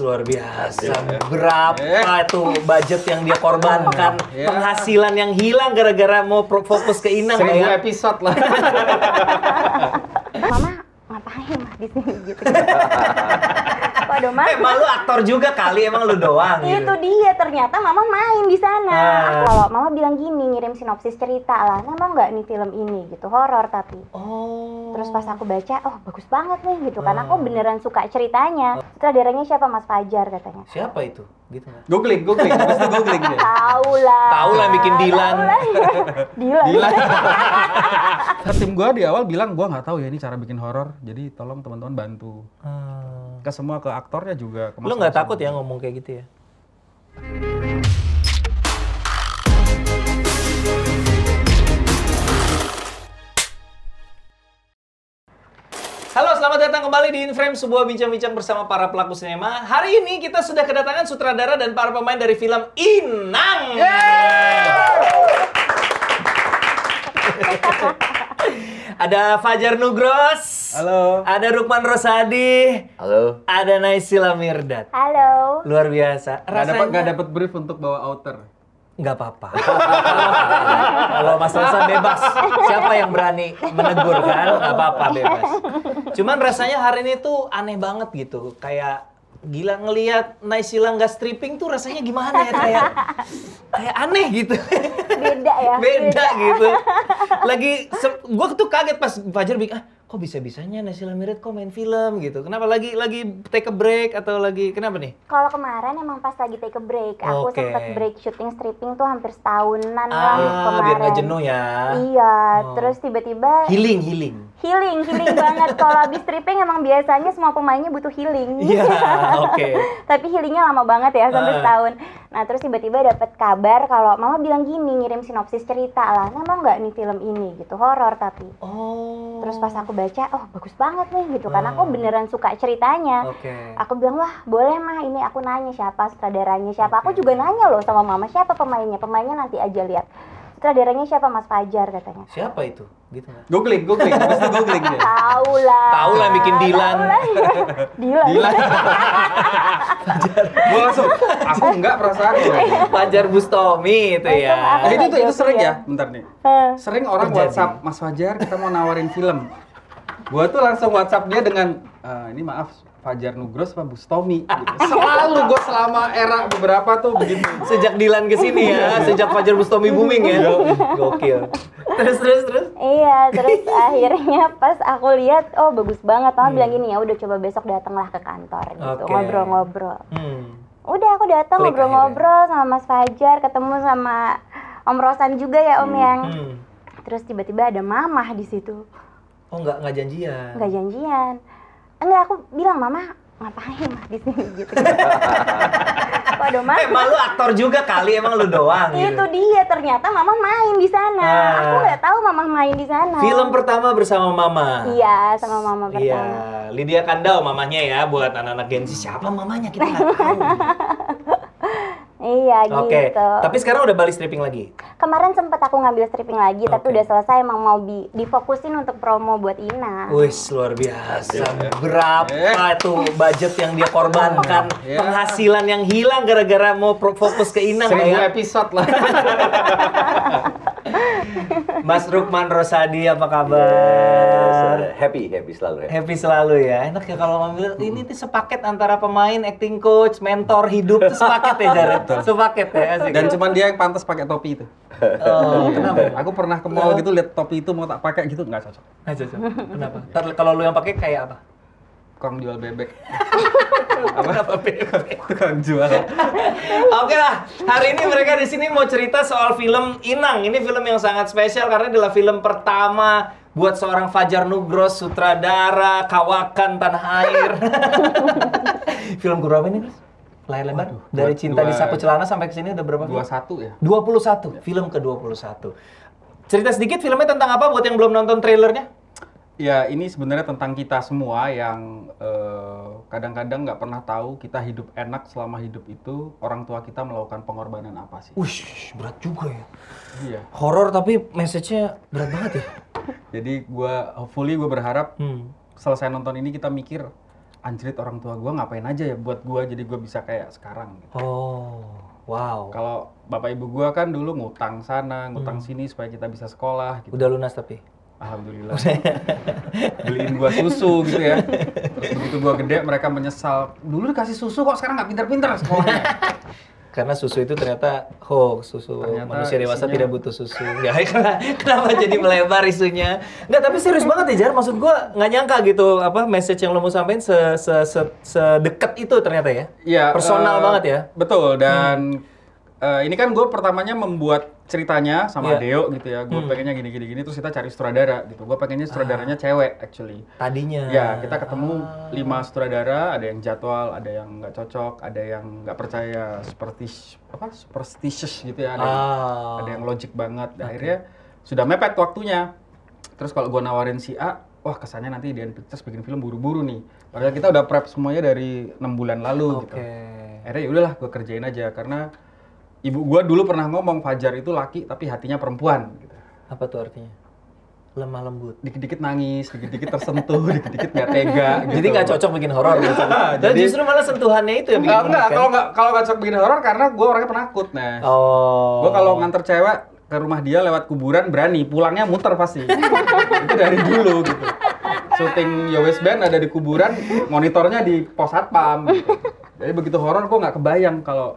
luar biasa. Yeah. Iya. Berapa yeah. tuh budget yang dia korbankan, yeah. penghasilan yang hilang gara-gara mau fokus ke Inang ya? Kan? episode lah. Mama ngapain mah di sini gitu. Waduh, Mas. Emang lu aktor juga kali, emang lu doang. gitu. Itu dia, ternyata Mama main di sana. Ah. Kalau Mama bilang gini, ngirim sinopsis cerita lah, nah, mau nggak nih film ini gitu, horor tapi. Oh. Terus pas aku baca, oh bagus banget nih gitu, ah. karena aku ah. beneran suka ceritanya. Sutradaranya siapa Mas Fajar katanya. Siapa itu? Gitu Googling, googling, pasti googling deh. Tahu lah. Tahu lah bikin Dilan. Lah, ya. Dilan. Dilan. Kan tim gue di awal bilang gue nggak tahu ya ini cara bikin horor, jadi tolong teman-teman bantu. Hmm. Ke semua ke aktornya juga lo nggak takut ya ngomong kayak gitu ya Halo, selamat datang kembali di Inframe, sebuah bincang-bincang bersama para pelaku sinema. Hari ini kita sudah kedatangan sutradara dan para pemain dari film Inang. Yeah! Ada Fajar Nugros. Halo. Ada Rukman Rosadi. Halo. Ada Naisila Mirdad. Halo. Luar biasa. Rasanya... Gak dapat brief untuk bawa outer. Nggak apa-apa. Kalau Mas Rosa bebas. Siapa yang berani menegur kan? Nggak apa-apa bebas. Cuman rasanya hari ini tuh aneh banget gitu. Kayak gila ngelihat Naisila nggak stripping tuh rasanya gimana ya kayak kayak aneh gitu beda ya beda, beda. gitu lagi gue tuh kaget pas Fajar bilang ah kok bisa-bisanya Nasila Mirat kok main film gitu? Kenapa lagi lagi take a break atau lagi kenapa nih? Kalau kemarin emang pas lagi take a break, aku okay. sempat break shooting stripping tuh hampir setahunan ah, lah kemarin. biar gak jenuh ya. Iya, oh. terus tiba-tiba healing healing. Healing, healing banget. Kalau habis stripping emang biasanya semua pemainnya butuh healing. Iya, yeah, oke. Okay. Tapi healingnya lama banget ya sampai uh. setahun. Nah terus tiba-tiba dapat kabar kalau mama bilang gini ngirim sinopsis cerita lah, nah, mau nggak nih film ini gitu horor tapi. Oh. Terus pas aku baca oh bagus banget nih gitu wow. karena aku hmm. beneran suka ceritanya okay. aku bilang wah boleh mah ini aku nanya siapa sutradaranya siapa okay. aku juga nanya loh sama mama siapa pemainnya pemainnya nanti aja lihat sutradaranya siapa Mas Fajar katanya siapa itu gitu googling googling pasti googling deh tahu lah tahu lah bikin Dilan ya. Dilan Dilan gue langsung aku nggak perasaan Fajar Bustomi itu ya eh, itu itu, itu sering ya? ya bentar nih sering orang WhatsApp Mas Fajar kita mau nawarin film gue tuh langsung WhatsApp dia dengan uh, ini maaf Fajar Nugros sama Bustomi gitu. Selalu gue selama era beberapa tuh begitu. Sejak Dilan kesini ya, iya. sejak Fajar Bustomi booming ya. Gokil. Terus terus terus. Iya, terus akhirnya pas aku lihat oh bagus banget. Mama hmm. bilang gini ya, udah coba besok datanglah ke kantor gitu, ngobrol-ngobrol. Okay. Hmm. Udah aku datang ngobrol-ngobrol sama Mas Fajar, ketemu sama Om Rosan juga ya Om hmm. yang. Hmm. Terus tiba-tiba ada mamah di situ Oh nggak nggak janjian? Nggak janjian. Enggak aku bilang mama ngapain mah di sini gitu. Waduh mah. Emang lu aktor juga kali emang lu doang. gitu. Itu dia ternyata mama main di sana. Ah. Aku nggak tahu mama main di sana. Film pertama bersama mama. Iya sama mama iya. pertama. Iya Lydia Kandau mamanya ya buat anak-anak Gen Z siapa mamanya kita nggak tahu. Iya okay. gitu. Tapi sekarang udah balik stripping lagi. Kemarin sempat aku ngambil stripping lagi, okay. tapi udah selesai emang mau di difokusin untuk promo buat Ina. Wih luar biasa. Yeah. Berapa yeah. tuh budget yang dia korbankan, yeah. penghasilan yang hilang gara-gara mau fokus ke Ina? Seribu ya? episode lah. Mas Rukman Rosadi apa kabar? Yes, happy, happy selalu. ya. happy selalu ya. Enak ya kalau ngambil hmm. ini tuh sepaket antara pemain, acting coach, mentor, hidup tuh sepaket ya Jared. sepaket ya. Asik. Dan cuman dia yang pantas pakai topi itu. Oh. Gitu. Kenapa? Aku pernah ke mall oh. gitu lihat topi itu mau tak pakai gitu nggak cocok. Nggak cocok. Kenapa? Ntar kalau lu yang pakai kayak apa? tukang jual bebek apa apa bebek tukang jual oke lah hari ini mereka di sini mau cerita soal film Inang ini film yang sangat spesial karena adalah film pertama buat seorang Fajar Nugro sutradara kawakan tanah air film berapa ini layar lebar Waduh, dari cinta dua, di saku celana sampai ke sini udah berapa? 21 ya. 21, ya. film ke-21. Cerita sedikit filmnya tentang apa buat yang belum nonton trailernya? ya ini sebenarnya tentang kita semua yang eh, kadang-kadang uh, nggak pernah tahu kita hidup enak selama hidup itu orang tua kita melakukan pengorbanan apa sih? Wih, berat juga ya. Iya. Horor tapi message-nya berat banget ya. Jadi gue hopefully gue berharap hmm. selesai nonton ini kita mikir anjrit orang tua gue ngapain aja ya buat gue jadi gue bisa kayak sekarang gitu. Oh, wow. Kalau bapak ibu gue kan dulu ngutang sana, ngutang hmm. sini supaya kita bisa sekolah gitu. Udah lunas tapi? alhamdulillah beliin gua susu gitu ya terus begitu gua gede mereka menyesal dulu dikasih susu kok sekarang nggak pinter-pinter sekolahnya karena susu itu ternyata hoax susu ternyata manusia dewasa isinya... tidak butuh susu Ya, kenapa jadi melebar isunya Enggak tapi serius banget ya jar maksud gua nggak nyangka gitu apa message yang lo mau sampaikan se se se sedekat itu ternyata ya, Iya. personal uh, banget ya betul dan hmm uh, ini kan gue pertamanya membuat ceritanya sama yeah. Deo gitu ya. Gue hmm. pengennya gini-gini gini terus kita cari sutradara gitu. Gue pengennya ah. sutradaranya ah. cewek actually. Tadinya. Ya, kita ketemu ah. lima sutradara, ada yang jadwal, ada yang nggak cocok, ada yang nggak percaya seperti apa? superstitious gitu ya. Ada, ah. yang, ada yang logic banget. okay. Akhirnya sudah mepet waktunya. Terus kalau gue nawarin si A, wah kesannya nanti Dian Pictures bikin film buru-buru nih. Padahal kita udah prep semuanya dari enam bulan lalu okay. gitu. Akhirnya yaudahlah gue kerjain aja karena ibu gua dulu pernah ngomong Fajar itu laki tapi hatinya perempuan. Gitu. Apa tuh artinya? Lemah lembut. Dikit-dikit nangis, dikit-dikit tersentuh, dikit-dikit nggak tega. Gitu. Jadi nggak cocok bikin horor gitu. Dan Jadi, justru malah sentuhannya itu yang bikin kalau nggak kalau nggak cocok bikin horor karena gua orangnya penakut nah. Oh. Gua kalau nganter cewek ke rumah dia lewat kuburan berani, pulangnya muter pasti. itu dari dulu gitu. Syuting Yowes Band ada di kuburan, monitornya di pos satpam. Gitu. Jadi begitu horor gue nggak kebayang kalau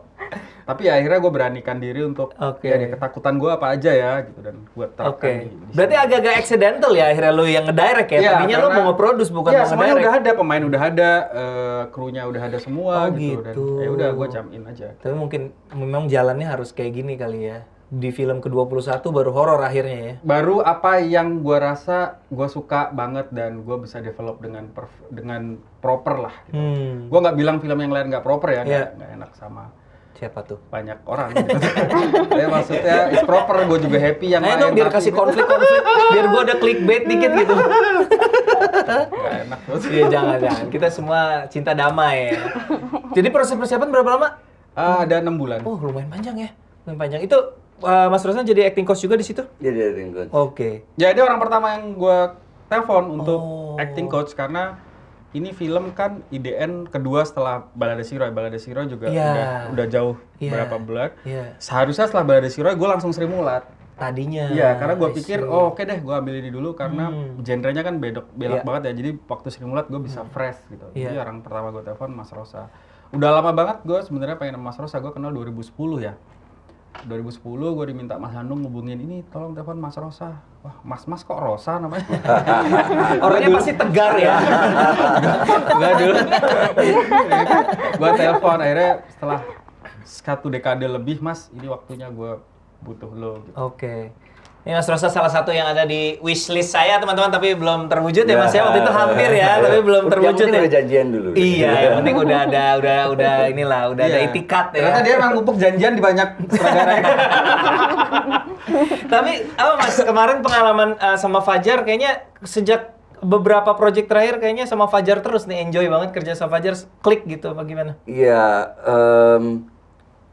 tapi ya akhirnya gue beranikan diri untuk okay. Ya, ya, ketakutan gue apa aja ya gitu dan gue terapkan okay. di, berarti agak-agak accidental ya akhirnya lo yang ngedirect ya, ya tadinya lo mau ngeproduce bukan ya, mau semuanya udah ada pemain udah ada uh, krunya udah ada semua oh, gitu, gitu. dan ya udah gue jamin aja tapi mungkin memang jalannya harus kayak gini kali ya di film ke-21 baru horor akhirnya ya. Baru apa yang gua rasa gua suka banget dan gua bisa develop dengan dengan proper lah gitu. Hmm. Gua nggak bilang film yang lain nggak proper ya, nggak yeah. enak sama Siapa tuh? Banyak orang. Gitu. maksudnya is proper, gue juga happy yang lain. biar kasih konflik-konflik, biar gue ada clickbait dikit gitu. Gak enak ya, jangan jangan. Kita semua cinta damai ya. Jadi proses persiapan berapa lama? Uh, ada enam bulan. Oh lumayan panjang ya, lumayan panjang. Itu uh, Mas Rosan jadi acting coach juga di situ? Jadi iya, acting coach. Oke. Okay. Ya, jadi orang pertama yang gue telepon untuk oh. acting coach karena ini film kan IDN kedua setelah Balada Siroy. Ya. Balada Siroy juga yeah. udah, udah jauh yeah. berapa bulan. Yeah. Seharusnya setelah Balada Siroy gue langsung Sri Mulat. Tadinya. Iya, karena gue pikir oh oke okay deh gue ambil ini dulu karena hmm. genrenya kan bedok belak yeah. banget ya. Jadi waktu Sri Mulat gue bisa hmm. fresh gitu. Yeah. Jadi iya. orang pertama gue telepon Mas Rosa. Udah lama banget gue sebenarnya pengen Mas Rosa, gue kenal 2010 ya. 2010 gue diminta Mas Handung ngubungin ini tolong telepon Mas Rosa. Wah, Mas Mas kok Rosa namanya? Orangnya pasti tegar ya. Enggak dulu. gue telepon akhirnya setelah satu dekade lebih Mas, ini waktunya gue butuh lo. Gitu. Oke. Okay. Ini Mas Rosa salah satu yang ada di wishlist saya teman-teman tapi belum terwujud ya, ya Mas ya waktu itu ya, hampir ya, ya tapi belum terwujud ya. Udah janjian dulu. Iya, ya. yang penting udah ada udah udah inilah udah ya. ada iya. itikat ya. Ternyata dia emang ngumpuk janjian di banyak negara. Ya. tapi apa Mas kemarin pengalaman uh, sama Fajar kayaknya sejak beberapa project terakhir kayaknya sama Fajar terus nih enjoy banget kerja sama Fajar klik gitu apa gimana? Iya, um,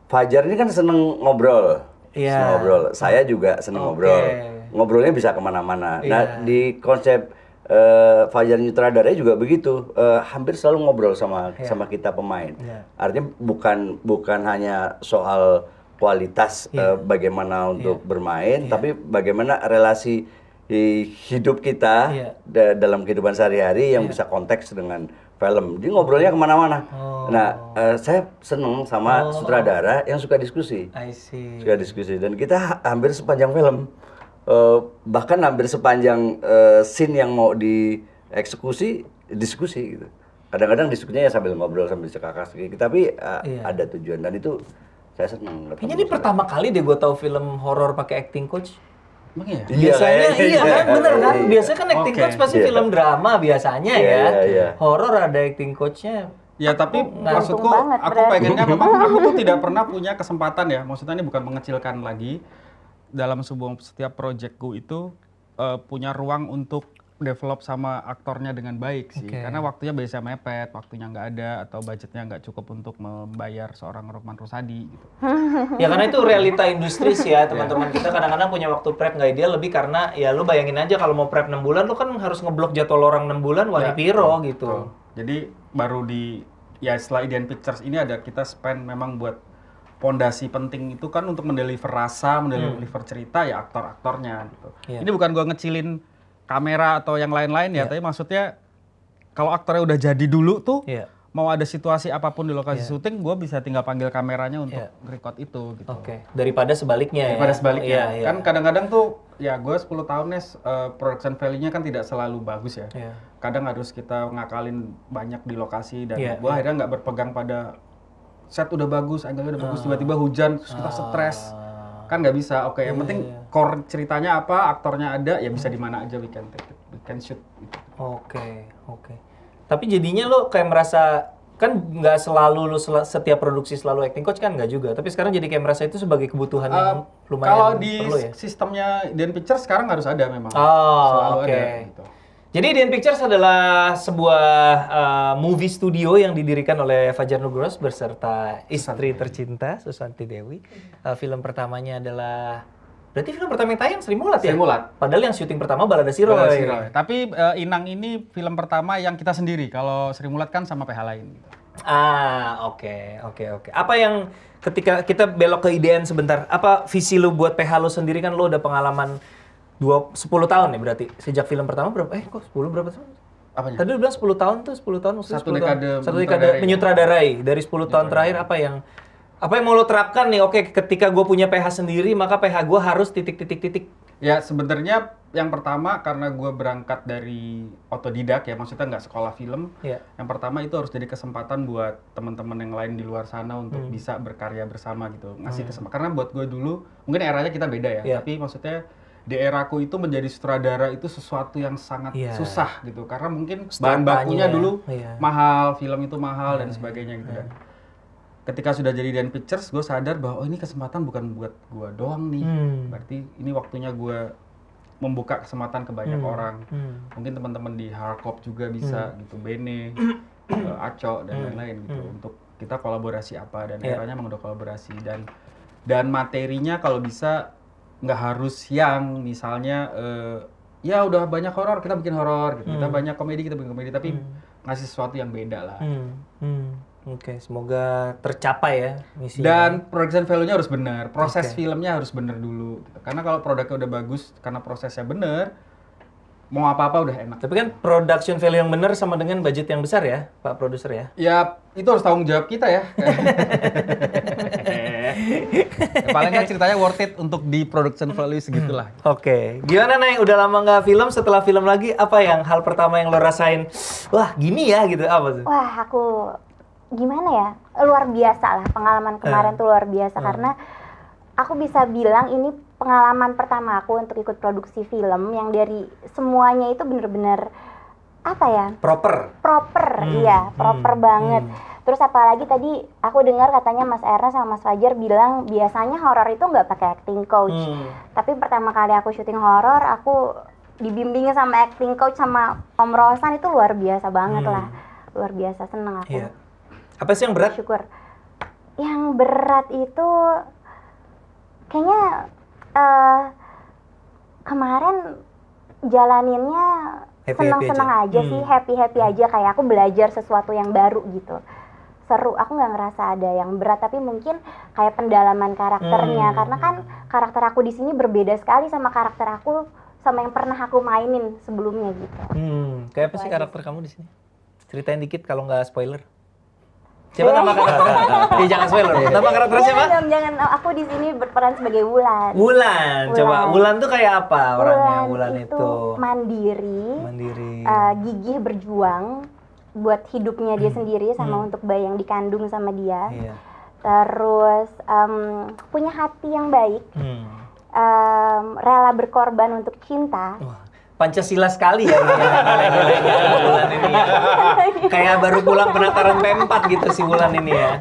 Fajar ini kan seneng ngobrol yeah. ngobrol. Saya juga senang okay. ngobrol. Ngobrolnya bisa kemana-mana. Yeah. Nah iya. di konsep uh, Fajar Nyutradaranya juga begitu. Uh, hampir selalu ngobrol sama yeah. sama kita pemain. Yeah. Artinya bukan bukan hanya soal kualitas yeah. Iya. uh, bagaimana iya. untuk yeah. bermain, yeah. tapi bagaimana relasi hidup kita yeah. da dalam kehidupan sehari-hari yang yeah. bisa konteks dengan film. Jadi ngobrolnya kemana-mana. Hmm. Nah, uh, saya seneng sama oh. sutradara yang suka diskusi. I see. Suka diskusi dan kita hampir sepanjang film uh, bahkan hampir sepanjang uh, scene yang mau dieksekusi diskusi gitu. Kadang-kadang diskusinya ya sambil ngobrol sambil cekakas gitu. Tapi uh, yeah. ada tujuan dan itu saya seneng. Kayaknya ini pertama kali deh gue tahu film horor pakai acting coach. Emang ya? Biasanya iya, iya, iya kan bener kan? Iya. Biasanya kan acting okay. coach pasti yeah. film drama biasanya yeah, ya. Yeah, yeah. Iya. Horor ada acting coachnya Ya tapi maksudku banget, aku berarti. pengennya memang aku tuh tidak pernah punya kesempatan ya. Maksudnya ini bukan mengecilkan lagi dalam sebuah setiap proyekku itu uh, punya ruang untuk develop sama aktornya dengan baik sih. Okay. Karena waktunya biasanya mepet, waktunya nggak ada atau budgetnya nggak cukup untuk membayar seorang Rukman Rusadi gitu. ya karena itu realita industri sih ya iya. teman-teman. kita kadang-kadang punya waktu prep nggak ideal lebih karena ya lu bayangin aja kalau mau prep enam bulan lu kan harus ngeblok jadwal orang enam bulan wani ya. piro gitu. Oh. Jadi baru di ya setelah Indian Pictures ini ada kita spend memang buat pondasi penting itu kan untuk mendeliver rasa, mendeliver hmm. cerita ya aktor-aktornya gitu. Yeah. Ini bukan gua ngecilin kamera atau yang lain-lain ya, yeah. tapi maksudnya kalau aktornya udah jadi dulu tuh yeah. mau ada situasi apapun di lokasi yeah. syuting, gua bisa tinggal panggil kameranya untuk yeah. record itu gitu. Oke. Okay. Daripada sebaliknya Daripada ya. Daripada sebaliknya. Yeah, yeah. Kan kadang-kadang tuh ya gua 10 tahun nih uh, production value-nya kan tidak selalu bagus ya. Yeah kadang harus kita ngakalin banyak di lokasi dan yeah. gue akhirnya nggak berpegang pada set udah bagus, angle udah bagus, ah. tiba-tiba hujan, terus kita ah. stres. kan nggak bisa. Oke, okay, yeah, yang iya, penting yeah, core ceritanya apa, aktornya ada, ya bisa di mana aja we can take it, we can shoot. Oke, okay, oke. Okay. Tapi jadinya lo kayak merasa kan nggak selalu lo sel setiap produksi selalu acting coach kan nggak juga. Tapi sekarang jadi kayak merasa itu sebagai kebutuhan uh, yang eh, lumayan kalau di ya? sistemnya Dan picture sekarang harus ada memang. Oh, oke. Okay. Ada, gitu. Jadi Dian Pictures adalah sebuah uh, movie studio yang didirikan oleh Fajar Nugros berserta istri tercinta Susanti Dewi. Uh, film pertamanya adalah Berarti film pertama yang tayang Sri Mulat ya? Sri Mulat. Padahal yang syuting pertama Balada Siro. Balada Siro. Ya. Tapi uh, Inang ini film pertama yang kita sendiri. Kalau Sri Mulat kan sama PH lain. Ah, oke, okay, oke, okay, oke. Okay. Apa yang ketika kita belok ke IDN sebentar, apa visi lu buat PH lu sendiri kan lu udah pengalaman dua sepuluh tahun ya berarti sejak film pertama berapa eh kok sepuluh berapa tahun Apanya? Tadi lu bilang sepuluh tahun tuh sepuluh tahun maksudnya satu dekade satu dekade ya? menyutradarai dari sepuluh tahun terakhir apa yang apa yang mau lo terapkan nih? Oke, ketika gue punya PH sendiri, maka PH gue harus titik-titik-titik. Ya sebenarnya yang pertama karena gue berangkat dari otodidak ya maksudnya nggak sekolah film ya. yang pertama itu harus jadi kesempatan buat teman-teman yang lain di luar sana untuk hmm. bisa berkarya bersama gitu ngasih hmm. kesempatan karena buat gue dulu mungkin eranya kita beda ya ya. tapi maksudnya di eraku itu menjadi sutradara itu sesuatu yang sangat yeah. susah gitu karena mungkin bahan bakunya ya. dulu yeah. mahal film itu mahal yeah. dan iya, sebagainya iya, gitu yeah. kan iya. ketika sudah jadi Dan Pictures gue sadar bahwa oh, ini kesempatan bukan buat gue doang nih hmm. berarti ini waktunya gue membuka kesempatan ke banyak hmm. orang hmm. mungkin teman-teman di Harkop juga bisa hmm. gitu Bene eh, Aco dan hmm. lain-lain hmm. gitu hmm. untuk kita kolaborasi apa dan yeah. eranya udah kolaborasi dan dan materinya kalau bisa nggak harus yang misalnya uh, ya udah banyak horor kita bikin horor gitu. Hmm. Kita banyak komedi kita bikin komedi tapi hmm. ngasih sesuatu yang beda lah. Hmm. Hmm. Oke, okay, semoga tercapai ya misi. Dan production value-nya harus benar, proses okay. filmnya harus benar dulu. Karena kalau produknya udah bagus, karena prosesnya benar, mau apa-apa udah enak. Tapi kan production value yang benar sama dengan budget yang besar ya, Pak produser ya? Ya, itu harus tanggung jawab kita ya. Paling nggak ceritanya worth it untuk di production value segitulah. Oke. Okay. Gimana Neng? Udah lama nggak film, setelah film lagi apa yang hal pertama yang lo rasain? Wah gini ya gitu apa sih? Wah aku gimana ya? Luar biasa lah pengalaman kemarin eh. tuh luar biasa eh. karena aku bisa bilang ini pengalaman pertama aku untuk ikut produksi film yang dari semuanya itu bener-bener apa ya proper proper hmm. iya hmm, proper hmm. banget hmm. Terus apalagi tadi aku dengar katanya Mas Erna sama Mas Fajar bilang biasanya horor itu nggak pakai acting coach. Hmm. Tapi pertama kali aku syuting horor, aku dibimbing sama acting coach sama Om Rosan itu luar biasa banget hmm. lah. Luar biasa seneng aku. Iya. Apa sih yang berat? Syukur. Yang berat itu kayaknya uh, kemarin jalaninnya senang-senang aja, aja hmm. sih, happy-happy hmm. aja kayak aku belajar sesuatu yang baru gitu seru aku nggak ngerasa ada yang berat tapi mungkin kayak pendalaman karakternya hmm. karena kan karakter aku di sini berbeda sekali sama karakter aku sama yang pernah aku mainin sebelumnya gitu hmm. kayak apa sih karakter kamu di sini ceritain dikit kalau nggak spoiler Siapa nama karakternya? jangan spoiler. Iya. Nama karakternya siapa? Jangan, jangan. Aku di sini berperan sebagai Wulan. Wulan. Coba Wulan tuh kayak apa orangnya? Wulan, itu, mandiri. Mandiri. Eh, gigih berjuang buat hidupnya dia hmm. sendiri sama hmm. untuk bayi yang dikandung sama dia yeah. terus um, punya hati yang baik hmm. um, rela berkorban untuk cinta Wah. Pancasila sekali ya. ya bulan ini. Ya. Kayak baru pulang penataran P4 gitu si bulan ini ya.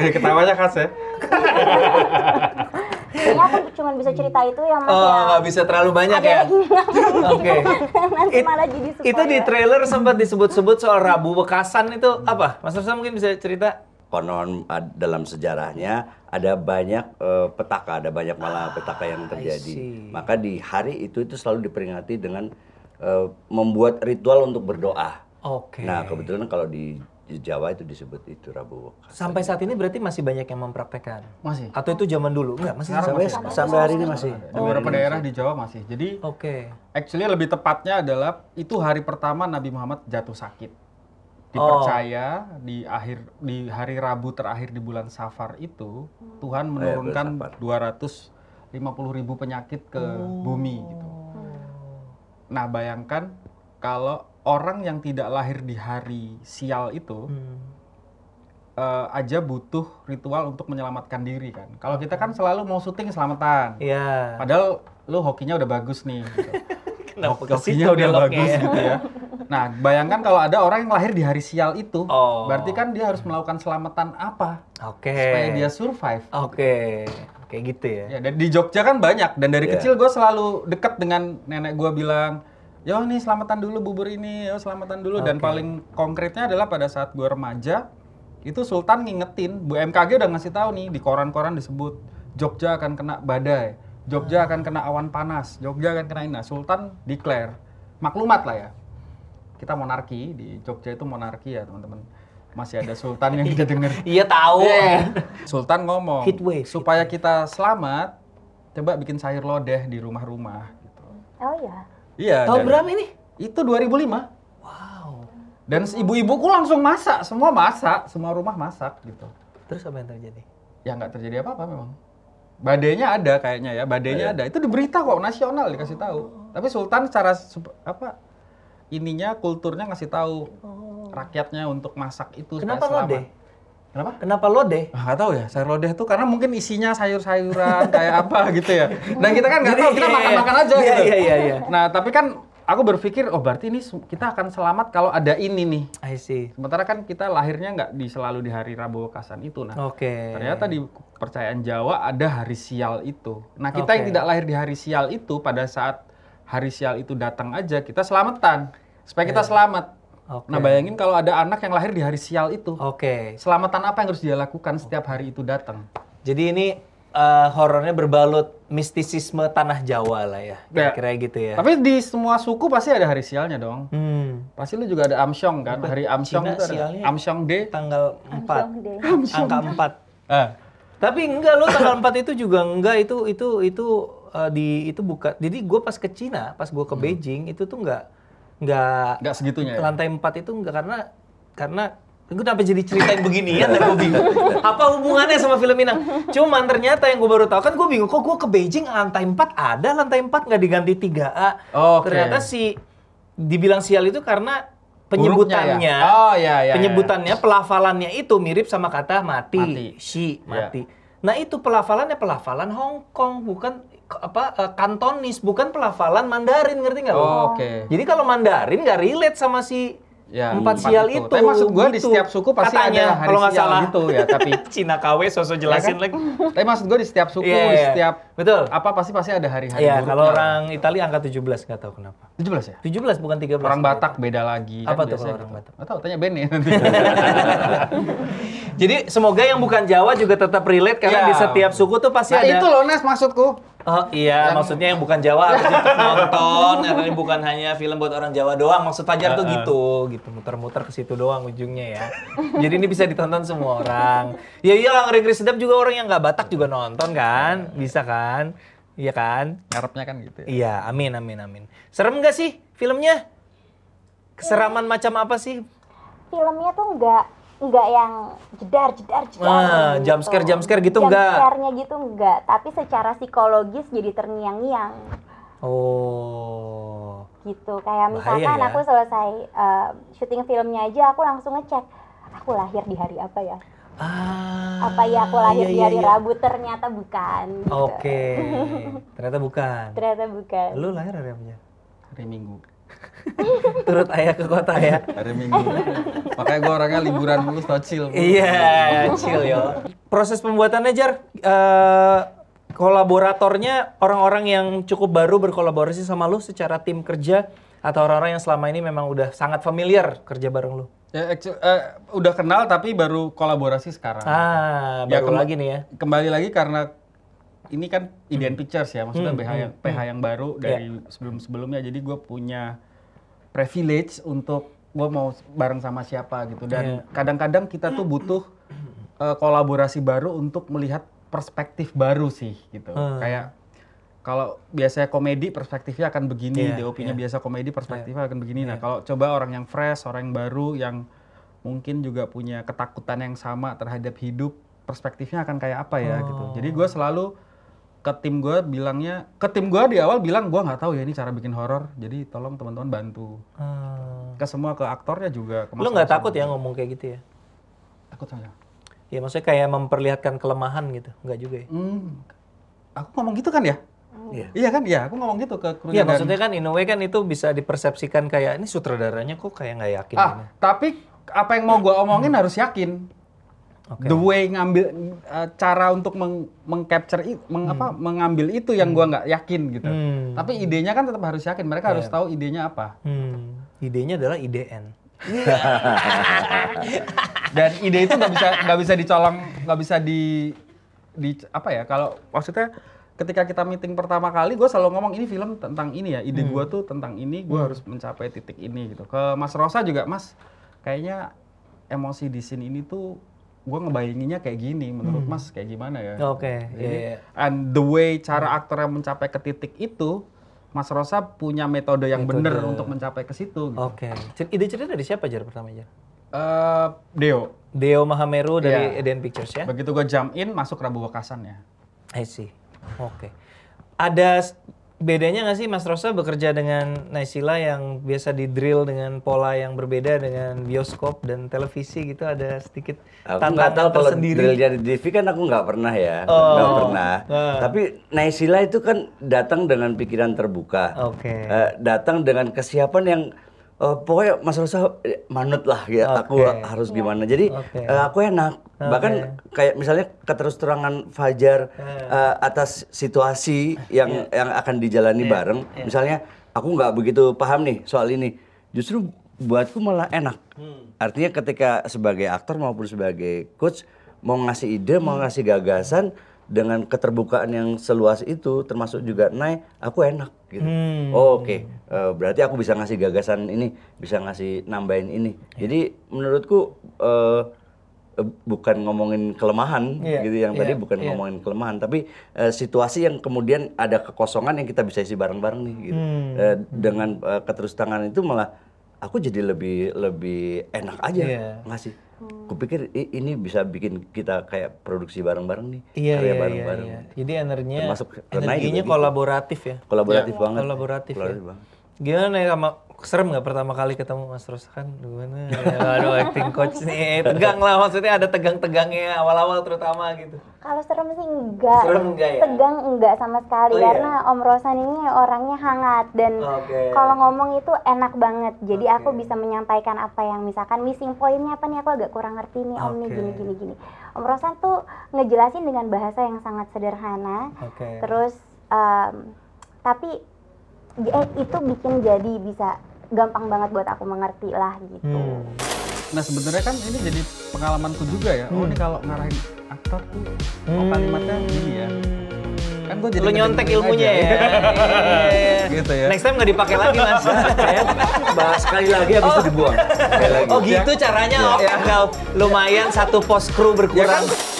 Eh, ketawanya khas ya. Kayaknya aku cuma bisa cerita itu yang oh, ya? nggak ya. bisa terlalu banyak Ada ya. Oke. Okay. It, malah jadi spoiler. Itu di ya. trailer sempat disebut-sebut soal Rabu Bekasan itu apa? Mas Rasa mungkin bisa cerita konon dalam sejarahnya ada banyak uh, petaka, ada banyak malah ah, petaka yang terjadi. Maka di hari itu itu selalu diperingati dengan uh, membuat ritual untuk berdoa. Oke. Okay. Nah, kebetulan kalau di Jawa itu disebut itu Rabu Wekasa. Sampai saat ini berarti masih banyak yang mempraktekkan? Masih. Atau itu zaman dulu? Enggak, masih sampai, masih. sampai, sampai hari ini masih. Di oh, beberapa daerah di Jawa masih. Jadi, oke. Okay. Actually lebih tepatnya adalah itu hari pertama Nabi Muhammad jatuh sakit. Dipercaya oh. di akhir di hari Rabu terakhir di bulan Safar itu hmm. Tuhan menurunkan oh, ya, 250 ribu penyakit ke oh. bumi gitu. Nah, bayangkan kalau orang yang tidak lahir di hari sial itu hmm. uh, aja butuh ritual untuk menyelamatkan diri kan. Kalau kita kan selalu mau syuting selamatan. Iya. Yeah. Padahal lu hokinya udah bagus nih. Gitu. Kenapa hokinya udah bagus ya? gitu ya. Nah, bayangkan kalau ada orang yang lahir di hari sial itu, oh. berarti kan dia harus melakukan selamatan apa? Oke. Okay. Supaya dia survive. Oke. Okay. Kayak gitu ya. Ya, dan di Jogja kan banyak dan dari yeah. kecil gue selalu dekat dengan nenek gue bilang, Yo nih selamatan dulu bubur ini, yo selamatan dulu. Okay. Dan paling konkretnya adalah pada saat gue remaja, itu Sultan ngingetin, bu MKG udah ngasih tahu nih di koran-koran disebut Jogja akan kena badai, Jogja hmm. akan kena awan panas, Jogja akan kena ini. Nah, Sultan declare, maklumat lah ya. Kita monarki di Jogja itu monarki ya teman-teman. Masih ada Sultan yang kita dengar. iya tahu. Yeah. Sultan ngomong wave, supaya kita selamat, coba bikin sayur lodeh di rumah-rumah. Gitu. Oh ya. Iya. Tahun dan, berapa ini? Itu 2005. Wow. Dan ibu-ibuku langsung masak, semua masak, semua rumah masak gitu. Terus apa yang terjadi? Ya nggak terjadi apa-apa memang. Badainya ada kayaknya ya, badainya iya. ada. Itu di berita kok nasional dikasih tahu. Oh. Tapi Sultan secara apa ininya kulturnya ngasih tahu oh. rakyatnya untuk masak itu Kenapa supaya selamat. Kenapa? Kenapa lodeh? Ah, gak tahu ya, sayur lodeh tuh karena mungkin isinya sayur-sayuran kayak apa gitu ya. Dan kita kan gak tahu, kita makan-makan iya, aja iya, gitu. Iya, iya, iya. Nah, tapi kan aku berpikir, oh berarti ini kita akan selamat kalau ada ini nih. I see. Sementara kan kita lahirnya nggak di selalu di hari Rabu Wekasan itu. Nah, Oke. Okay. ternyata di percayaan Jawa ada hari sial itu. Nah, kita okay. yang tidak lahir di hari sial itu, pada saat hari sial itu datang aja, kita selamatan. Supaya yeah. kita iya. selamat Okay. Nah bayangin kalau ada anak yang lahir di hari sial itu, oke, okay. selamatan apa yang harus dia lakukan setiap hari itu datang? Jadi ini uh, horornya berbalut mistisisme tanah Jawa lah ya, ya, kira-kira gitu ya. Tapi di semua suku pasti ada hari sialnya dong. Hmm. Pasti lu juga ada Amsyong kan, hari Amsyong Cina itu ada Amsyong D. Tanggal 4, Amsyong angka 4. Eh. Ah. Tapi enggak lu tanggal 4 itu juga enggak itu itu itu uh, di itu buka. Jadi gue pas ke Cina, pas gue ke hmm. Beijing itu tuh enggak nggak nggak segitunya ya? lantai empat itu nggak karena karena Gue sampai jadi ceritain beginian dan gue bingung. Apa hubungannya sama film Minang? Cuman ternyata yang gue baru tahu kan gue bingung kok gue ke Beijing lantai empat ada lantai empat nggak diganti tiga a Okay. Ternyata si dibilang sial itu karena penyebutannya. Ya? Oh ya ya. Penyebutannya ya. pelafalannya itu mirip sama kata mati. mati. Si iya. mati. Ya. Nah, itu pelafalannya pelafalan Hong Kong bukan apa eh, Kantonis bukan pelafalan Mandarin ngerti nggak? Oh, Oke. Okay. Jadi kalau Mandarin nggak relate sama si ya, empat, empat sial itu. itu. Tapi maksud gue gitu. di setiap suku pasti Katanya, ada hari kalau nggak salah gitu ya. Tapi Cina KW sosok ya jelasin ya kan? lagi. tapi maksud gue di setiap suku, yeah, di iya, iya. setiap betul. Apa pasti pasti ada hari-hari. Iya. -hari kalau orang Italia angka 17 nggak tahu kenapa. 17 ya? 17 bukan 13. Orang Batak beda lagi. Kan apa kan, tuh orang gitu. Batak? Gak tahu. Tanya Ben ya nanti. Jadi semoga yang bukan Jawa juga tetap relate karena ya. di setiap suku tuh pasti nah, ada. Itu loh Nes maksudku. Oh iya, yang... maksudnya yang bukan Jawa harus nonton, karena ya, bukan hanya film buat orang Jawa doang. Maksud Fajar uh, tuh gitu, gitu muter-muter ke situ doang ujungnya ya. Jadi ini bisa ditonton semua orang. Ya iya, orang ngeri sedap juga orang yang nggak Batak juga nonton kan, bisa kan? Iya kan? Ngarepnya kan gitu. Ya? Iya, amin amin amin. Serem nggak sih filmnya? Keseraman hmm. macam apa sih? Filmnya tuh nggak nggak yang jedar jedar jedar ah, gitu. jump scare jump scare gitu jump enggak scare-nya gitu enggak tapi secara psikologis jadi terngiang-ngiang oh gitu kayak misalkan ya? aku selesai uh, syuting filmnya aja aku langsung ngecek aku lahir di hari apa ya Ah, apa ya aku lahir iya, iya, di hari iya. Rabu ternyata bukan. Gitu. Oke. Okay. Ternyata bukan. ternyata bukan. Lu lahir hari apa ya? Hari Minggu. turut ayah ke kota ya hari minggu makanya gue orangnya liburan mulus tau chill iya yeah, chill yo proses pembuatannya jar uh, kolaboratornya orang-orang yang cukup baru berkolaborasi sama lu secara tim kerja atau orang-orang yang selama ini memang udah sangat familiar kerja bareng lu? Ya, uh, udah kenal tapi baru kolaborasi sekarang. Ah, ya, baru lagi nih ya. Kembali lagi karena ini kan Indian hmm. Pictures ya, maksudnya hmm. PH yang hmm. PH yang hmm. baru ya. dari sebelum-sebelumnya. Jadi gue punya privilege untuk gue mau bareng sama siapa gitu. Dan ya. kadang-kadang yeah. kita tuh butuh uh, kolaborasi baru untuk melihat perspektif baru sih gitu. Hmm. Kayak kalau biasanya komedi perspektifnya akan begini, yeah, DOP-nya yeah. biasa komedi perspektifnya yeah. akan begini. Nah, ya. kalau coba orang yang fresh, orang yang baru yang mungkin juga punya ketakutan yang sama terhadap hidup, perspektifnya akan kayak apa ya gitu. oh. gitu. Jadi gue selalu ke tim gue bilangnya ke tim gue di awal bilang gue nggak tahu ya ini cara bikin horor jadi tolong teman-teman bantu hmm. ke semua ke aktornya juga ke lo nggak takut ya ngomong kayak gitu ya takut saya ya maksudnya kayak memperlihatkan kelemahan gitu nggak juga ya hmm. aku ngomong gitu kan ya Yeah. Iya kan, ya aku ngomong gitu ke kru. Iya maksudnya kan, in way kan itu bisa dipersepsikan kayak ini sutradaranya kok kayak nggak yakin. Ah, gitu? tapi apa yang mau gue omongin hmm. harus yakin okay. the way ngambil uh, cara untuk meng, mengcapture it, meng, hmm. apa mengambil itu yang hmm. gua nggak yakin gitu. Hmm. Tapi idenya kan tetap harus yakin. Mereka yeah. harus iya. tahu idenya apa. Hmm. Idenya adalah IDN. Iya. Dan ide itu nggak bisa nggak bisa dicolong, nggak bisa di di apa ya? Kalau maksudnya ketika kita meeting pertama kali, gue selalu ngomong ini film tentang ini ya. Ide hmm. gue tuh tentang ini, gue hmm. harus mencapai titik ini gitu. Ke Mas Rosa juga, Mas, kayaknya emosi di scene ini tuh gue ngebayanginnya kayak gini menurut hmm. mas kayak gimana ya oke okay. Iya, yeah, and the way cara aktor yang mencapai ke titik itu Mas Rosa punya metode yang metode. benar untuk mencapai ke situ. Gitu. Oke. Okay. Ide cerita dari siapa Jar pertama Jar? Uh, Deo. Deo Mahameru dari yeah. Eden Pictures ya. Begitu gue jump in masuk Rabu Wakasan ya. I see. Oke. Okay. Ada bedanya nggak sih Mas Rosa bekerja dengan Naisila yang biasa di drill dengan pola yang berbeda dengan bioskop dan televisi gitu ada sedikit aku tantangan tahu kalau drill jadi TV kan aku nggak pernah ya oh. pernah uh. tapi Naisila itu kan datang dengan pikiran terbuka okay. uh, eh, datang dengan kesiapan yang uh, pokoknya Mas Rosa eh, manut lah ya okay. aku harus ya. gimana jadi okay. uh, eh, aku enak okay. bahkan kayak misalnya keterus terangan Fajar uh, atas situasi yang yeah. yang akan dijalani yeah. bareng yeah. misalnya aku nggak begitu paham nih soal ini justru buatku malah enak hmm. artinya ketika sebagai aktor maupun sebagai coach mau ngasih ide hmm. mau ngasih gagasan hmm dengan keterbukaan yang seluas itu termasuk juga naik aku enak gitu hmm. oh, oke okay. uh, eh, berarti aku bisa ngasih gagasan ini bisa ngasih nambahin ini yeah. jadi menurutku uh, bukan ngomongin kelemahan yeah. gitu yang yeah. tadi iya. bukan yeah. ngomongin kelemahan tapi uh, situasi yang kemudian ada kekosongan yang kita bisa isi bareng-bareng nih gitu hmm. uh, dengan uh, tangan itu malah aku jadi lebih lebih enak aja yeah. ngasih Kupikir ini bisa bikin kita kayak produksi bareng-bareng nih, iya, karya bareng-bareng. Iya, iya, iya. Jadi energinya, Termasuk energinya gitu. kolaboratif gitu. ya. Kolaboratif ya. banget. Kolaboratif, ya. kolaboratif ya. banget. Gimana ya sama serem nggak pertama kali ketemu Mas Rosan, kan gimana ya, aduh acting coach nih eh, tegang lah maksudnya ada tegang-tegangnya awal-awal terutama gitu kalau serem sih enggak serem enggak ya tegang enggak sama sekali oh, iya. karena iya? Om Rosan ini orangnya hangat dan okay. kalau ngomong itu enak banget jadi okay. aku bisa menyampaikan apa yang misalkan missing pointnya apa nih aku agak kurang ngerti nih Om okay. nih gini gini gini Om Rosan tuh ngejelasin dengan bahasa yang sangat sederhana okay. terus um, tapi eh, itu bikin jadi bisa gampang banget buat aku mengerti lah gitu. Hmm. Nah sebenarnya kan ini jadi pengalamanku juga ya. Hmm. Oh ini hmm. kalau ngarahin aktor tuh hmm. oh, kalimatnya gini ya. Kan gua jadi lu nyontek ilmunya aja. ya. Iya. gitu ya. Next time nggak dipakai lagi mas. Bahas sekali lagi habis oh. itu dibuang. Oh, oh gitu ya. caranya. Ya. Oh, ya. Lumayan satu post kru berkurang. Ya kan?